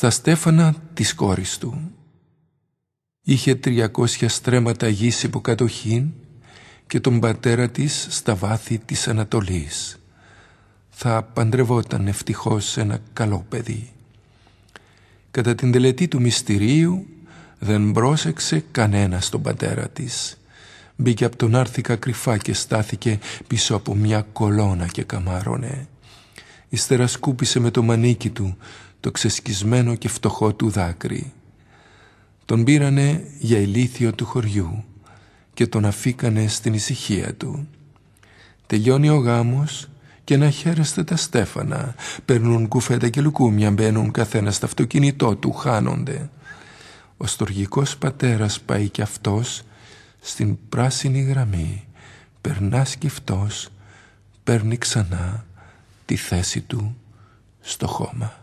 στα στέφανα της κόρης του. Είχε τριακόσια στρέμματα γης υποκατοχήν και τον πατέρα της στα βάθη της Ανατολής. Θα παντρευόταν ευτυχώς ένα καλό παιδί. Κατά την τελετή του μυστηρίου δεν πρόσεξε κανένα τον πατέρα της. Μπήκε από τον άρθηκα κρυφά και στάθηκε πίσω από μια κολόνα και καμάρωνε. Ύστερα σκούπισε με το μανίκι του το ξεσκισμένο και φτωχό του δάκρυ. Τον πήρανε για ηλίθιο του χωριού και τον αφήκανε στην ησυχία του. Τελειώνει ο γάμος και να χαίρεστε τα στέφανα. Παίρνουν κουφέτα και λουκούμια, μπαίνουν καθένα στο αυτοκίνητό του, χάνονται. Ο στοργικός πατέρας πάει κι αυτός στην πράσινη γραμμή. Περνά σκυφτός, παίρνει ξανά τη θέση του στο χώμα.